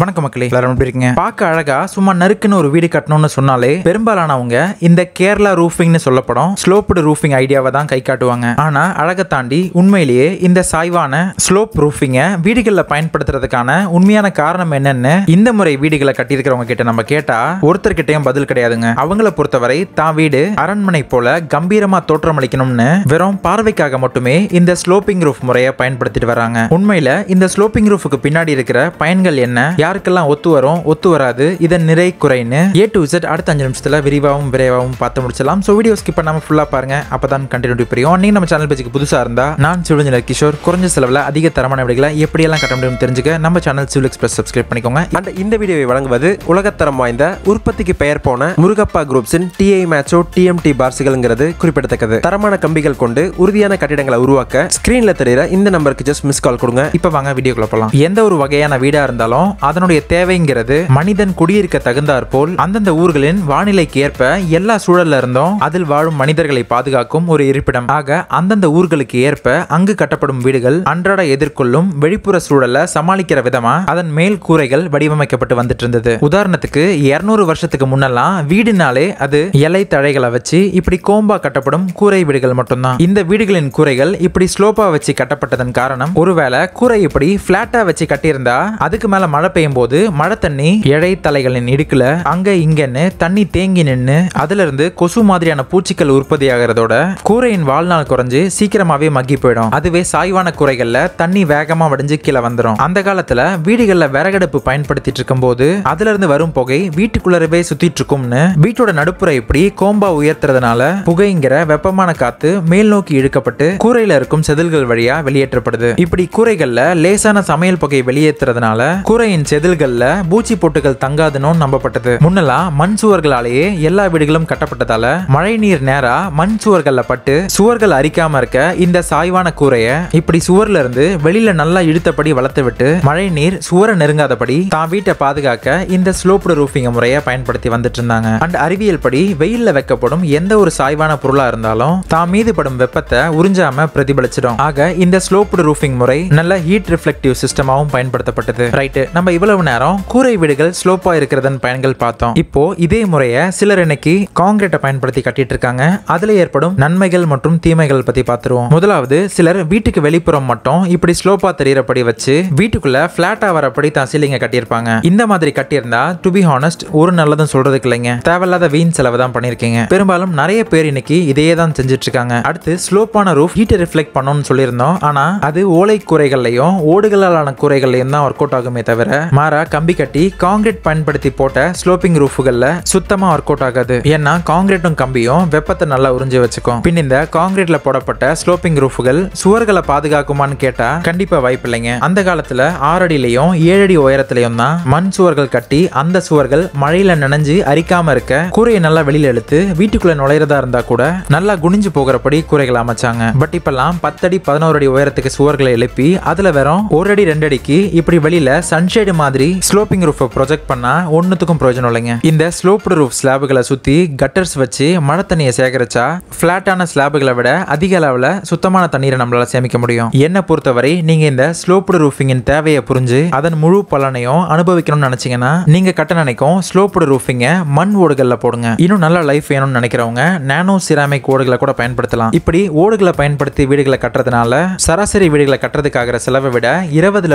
வணக்கம் மக்களே எல்லாரும் எப்படி இருக்கீங்க பார்க்க அழகா சும்மா நறுக்குன்னு ஒரு வீடு கட்டணும்னு சொன்னாலே பெரும்பாலானவங்க இந்த கேரளா ரூஃபிங்னு சொல்லப்படும் ஸ்லோப்டு ரூஃபிங் ஐடியாவை தான் கை காட்டுவாங்க ஆனா அழகை தாண்டி உண்மையிலேயே இந்த சாய்வான ஸ்லோப் ரூஃபிங்கை வீடுகளில் பயன்படுத்துறதுக்கான உண்மையான காரணம் என்னன்னு இந்த முறை வீடுகளை கட்டியிருக்கிறவங்க கிட்ட நம்ம கேட்டா ஒருத்தர்கிட்டயும் பதில் கிடையாதுங்க அவங்கள பொறுத்தவரை தான் வீடு அரண்மனை போல கம்பீரமா தோற்றமளிக்கணும்னு வெறும் பார்வைக்காக மட்டுமே இந்த ஸ்லோப்பிங் ரூஃப் முறையை பயன்படுத்திட்டு வராங்க உண்மையில இந்த ஸ்லோப்பிங் ரூஃபுக்கு பின்னாடி இருக்கிற பயன்கள் என்ன யாருக்கெல்லாம் ஒத்து வரும் ஒத்து வராது இதன் நிறை குறைன்னு ஏ டு விசிட் அடுத்த அஞ்சு நிமிஷத்தில் விரிவாகவும் விரைவாகவும் பார்த்து முடிச்சலாம் ஸோ வீடியோ ஸ்கிப் பண்ணாமல் ஃபுல்லாக பாருங்க அப்போ தான் கண்டினியூ புரியும் நீங்கள் நம்ம சேனல் பேஜுக்கு புதுசாக இருந்தால் நான் சிவஞ்சனர் கிஷோர் குறைஞ்ச செலவில் அதிக தரமான விடைகளை எப்படியெல்லாம் கட்ட முடியும்னு தெரிஞ்சுக்க நம்ம சேனல் சிவில் எக்ஸ்பிரஸ் சப்ஸ்கிரைப் பண்ணிக்கோங்க அண்ட் இந்த வீடியோவை வழங்குவது உலகத்தரம் வாய்ந்த உற்பத்திக்கு பெயர் போன முருகப்பா குரூப்ஸின் டிஐ மேட்சோ டிஎம்டி பார்சுகள்ங்கிறது குறிப்பிடத்தக்கது தரமான கம்பிகள் கொண்டு உறுதியான கட்டிடங்களை உருவாக்க ஸ்க்ரீனில் தெரியுற இந்த நம்பருக்கு ஜஸ்ட் மிஸ் கால் கொடுங்க இப்போ வாங்க வீடியோக்குள்ள போகலாம் எந்த ஒரு வகையான வீடாக இருந்தாலும் அதனுடைய தேவைங்கிறது மனிதன் குடியிருக்க தகுந்தார் போல் அந்தந்த ஊர்களின் வானிலைக்கு ஏற்ப எல்லா சூழல்ல இருந்தும் அதில் வாழும் மனிதர்களை பாதுகாக்கும் ஒரு இருப்பிடம் ஆக அந்தந்த ஊர்களுக்கு ஏற்ப அங்கு கட்டப்படும் வீடுகள் அன்றாட எதிர்கொள்ளும் வெளிப்புற சூழலை சமாளிக்கிற விதமா அதன் மேல் கூரைகள் வடிவமைக்கப்பட்டு வந்துட்டு இருந்தது உதாரணத்துக்கு இருநூறு வருஷத்துக்கு முன்னெல்லாம் வீடுனாலே அது எலை தழைகளை வச்சு இப்படி கோம்பா கட்டப்படும் கூரை வீடுகள் மட்டும்தான் இந்த வீடுகளின் கூரைகள் இப்படி ஸ்லோப்பா வச்சு கட்டப்பட்டதன் காரணம் ஒருவேளை கூரை இப்படி பிளாட்டா வச்சு கட்டியிருந்தா அதுக்கு மேல மழை பெய்யும் போது மழை தண்ணி இழை தலைகளின் இடுக்குல அங்க இங்கன்னு தண்ணி தேங்கி நின்று அதுல இருந்து கொசு மாதிரியான பூச்சிகள் ஆகிறதோட கூரையின் வாழ்நாள் குறைஞ்சு சீக்கிரமாவே மக்கி போயிடும் அதுவே சாய்வான குறைகள்ல தண்ணி வேகமா வடிஞ்சு கீழே வந்துடும் அந்த காலத்துல வீடுகள்ல விறகடுப்பு பயன்படுத்திட்டு இருக்கும் போது அதுல இருந்து வரும் புகை வீட்டுக்குள்ளரவே சுத்திட்டு இருக்கும்னு வீட்டோட நடுப்புற இப்படி கோம்பா உயர்த்துறதுனால புகைங்கிற வெப்பமான காத்து மேல் நோக்கி இழுக்கப்பட்டு கூரையில இருக்கும் செதில்கள் வழியா வெளியேற்றப்படுது இப்படி கூரைகள்ல லேசான சமையல் புகை வெளியேற்றுறதுனால கூரையின் செதில்கள்ல பூச்சி பொட்டுகள் தங்காதுன்னு நம்பப்பட்டது முன்னெல்லாம் மண் சுவர்களாலேயே எல்லா வீடுகளும் கட்டப்பட்டதால மழை நீர் நேரா மண் சுவர்கள்ல பட்டு சுவர்கள் அரிக்காம இருக்க இந்த சாய்வான கூரைய இப்படி சுவர்ல இருந்து வெளியில நல்லா இழுத்தபடி வளர்த்து விட்டு மழை நீர் சுவரை நெருங்காதபடி தான் வீட்டை பாதுகாக்க இந்த ஸ்லோப்டு ரூஃபிங் முறையை பயன்படுத்தி வந்துட்டு இருந்தாங்க அண்ட் அறிவியல் படி வெயில்ல வைக்கப்படும் எந்த ஒரு சாய்வான பொருளா இருந்தாலும் தான் மீது படும் வெப்பத்தை உறிஞ்சாம பிரதிபலிச்சிடும் ஆக இந்த ஸ்லோப்டு ரூஃபிங் முறை நல்ல ஹீட் ரிஃப்ளெக்டிவ் சிஸ்டமாகவும் பயன்படுத்தப்பட்டது ரைட்டு நம்ம இவ்வளவு நேரம் கூரை வீடுகள் ஸ்லோப்பா இருக்கிறதன் பயன்கள் பார்த்தோம் இப்போ இதே முறையை சிலர் இன்னைக்கு காங்கிரீட்டை பயன்படுத்தி கட்டிட்டு இருக்காங்க அதுல ஏற்படும் நன்மைகள் மற்றும் தீமைகள் பத்தி பார்த்துருவோம் முதலாவது சிலர் வீட்டுக்கு வெளிப்புறம் மட்டும் இப்படி ஸ்லோப்பா தெரியறபடி வச்சு வீட்டுக்குள்ள பிளாட்டா வரப்படி தான் சீலிங்க கட்டியிருப்பாங்க இந்த மாதிரி கட்டியிருந்தா டு பி ஹானஸ்ட் ஒரு நல்லதும் சொல்றதுக்கு இல்லைங்க தேவையில்லாத வீண் செலவு தான் பண்ணிருக்கீங்க பெரும்பாலும் நிறைய பேர் இன்னைக்கு இதையே தான் செஞ்சுட்டு இருக்காங்க அடுத்து ஸ்லோப்பான ரூஃப் ஹீட்டை ரிஃப்ளெக்ட் பண்ணணும்னு சொல்லியிருந்தோம் ஆனா அது ஓலை கூரைகள்லையும் ஓடுகளாலான கூரைகள்லையும் தான் ஒர்க் அவுட் ஆகுமே தவிர மாறா கம்பி கட்டி காங்கிரீட் பயன்படுத்தி போட்ட ஸ்லோப்பிங் ரூஃபுகள்ல சுத்தமா ஒர்க் அவுட் ஆகாது ஏன்னா காங்கிரீட்டும் கம்பியும் வெப்பத்தை நல்லா உறிஞ்சு வச்சுக்கும் பின் இந்த காங்கிரீட்ல போடப்பட்ட ஸ்லோப்பிங் ரூஃபுகள் சுவர்களை பாதுகாக்குமான்னு கேட்டா கண்டிப்பா வாய்ப்பு இல்லைங்க அந்த காலத்துல ஆறடியிலையும் ஏழடி ஏழு உயரத்திலையும் தான் மண் சுவர்கள் கட்டி அந்த சுவர்கள் மழையில நனைஞ்சு அரிக்காம இருக்க கூரையை நல்லா வெளியில எடுத்து வீட்டுக்குள்ள நுழையிறதா இருந்தா கூட நல்லா குனிஞ்சு போகிறபடி கூரைகள் அமைச்சாங்க பட் இப்பெல்லாம் பத்தடி பதினோரு அடி உயரத்துக்கு சுவர்களை எழுப்பி அதுல வெறும் ஒரு அடி ரெண்டு அடிக்கு இப்படி வெளியில சன்ஷேடு மாதிரி ஸ்லோப்பிங் ரூஃபை ப்ரொஜெக்ட் பண்ணால் ஒன்றுத்துக்கும் பிரயோஜனம் இல்லைங்க இந்த ஸ்லோப்டு ரூஃப் ஸ்லாபுகளை சுற்றி கட்டர்ஸ் வச்சு மழை தண்ணியை சேகரிச்சா ஃப்ளாட்டான ஸ்லாபுகளை விட அதிக அளவில் சுத்தமான தண்ணீரை நம்மளால் சேமிக்க முடியும் என்னை பொறுத்தவரை நீங்கள் இந்த ஸ்லோப்டு ரூஃபிங்கின் தேவையை புரிஞ்சு அதன் முழு பலனையும் அனுபவிக்கணும்னு நினச்சிங்கன்னா நீங்கள் கட்ட நினைக்கும் ஸ்லோப்டு ரூஃபிங்கை மண் ஓடுகளில் போடுங்க இன்னும் நல்ல லைஃப் வேணும்னு நினைக்கிறவங்க நானோ சிராமிக் ஓடுகளை கூட பயன்படுத்தலாம் இப்படி ஓடுகளை பயன்படுத்தி வீடுகளை கட்டுறதுனால சராசரி வீடுகளை கட்டுறதுக்காகிற செலவை விட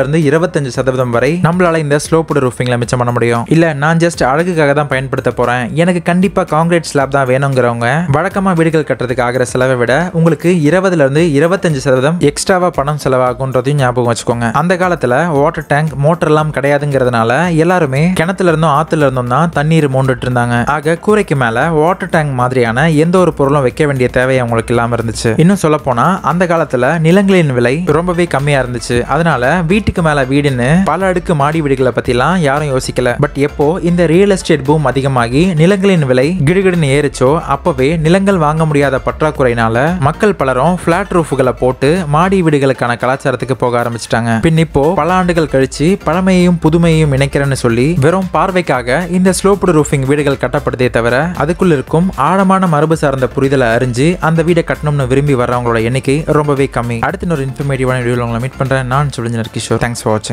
இருந்து இருபத்தஞ்சு சதவீதம் வரை நம்மளால் உங்களால் இந்த ஸ்லோப்புடு ரூஃபிங்ல மிச்சம் பண்ண முடியும் இல்லை நான் ஜஸ்ட் அழகுக்காக தான் பயன்படுத்த போறேன் எனக்கு கண்டிப்பாக காங்கிரீட் ஸ்லாப் தான் வேணுங்கிறவங்க வழக்கமாக வீடுகள் கட்டுறதுக்கு ஆகிற செலவை விட உங்களுக்கு இருபதுலேருந்து இருபத்தஞ்சு சதவீதம் எக்ஸ்ட்ராவாக பணம் செலவாகுன்றதையும் ஞாபகம் வச்சுக்கோங்க அந்த காலத்தில் வாட்டர் டேங்க் மோட்டர்லாம் கிடையாதுங்கிறதுனால எல்லாருமே கிணத்துல இருந்தும் ஆற்றுல இருந்தும் தான் தண்ணீர் மூண்டுட்டு இருந்தாங்க ஆக கூரைக்கு மேலே வாட்டர் டேங்க் மாதிரியான எந்த ஒரு பொருளும் வைக்க வேண்டிய தேவை அவங்களுக்கு இல்லாமல் இருந்துச்சு இன்னும் சொல்ல போனா அந்த காலத்தில் நிலங்களின் விலை ரொம்பவே கம்மியாக இருந்துச்சு அதனால வீட்டுக்கு மேலே வீடுன்னு பல அடுக்கு மாடி மாடி வீடுகளை பற்றிலாம் யாரும் யோசிக்கல பட் எப்போ இந்த ரியல் எஸ்டேட் பூம் அதிகமாகி நிலங்களின் விலை கிடுகிடுன்னு ஏறிச்சோ அப்பவே நிலங்கள் வாங்க முடியாத பற்றாக்குறையினால மக்கள் பலரும் பிளாட் ரூஃபுகளை போட்டு மாடி வீடுகளுக்கான கலாச்சாரத்துக்கு போக ஆரம்பிச்சிட்டாங்க பின் இப்போ பல ஆண்டுகள் கழிச்சு பழமையையும் புதுமையையும் இணைக்கிறேன்னு சொல்லி வெறும் பார்வைக்காக இந்த ஸ்லோப்டு ரூஃபிங் வீடுகள் கட்டப்படுதே தவிர அதுக்குள்ள இருக்கும் ஆழமான மரபு சார்ந்த புரிதலை அறிஞ்சு அந்த வீடை கட்டணும்னு விரும்பி வர்றவங்களோட எண்ணிக்கை ரொம்பவே கம்மி அடுத்த ஒரு இன்ஃபர்மேட்டிவான வீடியோ உங்களை மீட் பண்றேன் நான் சுழிஞ்சனர் கிஷோர் தேங்க்ஸ் ஃபார் வாட்சிங்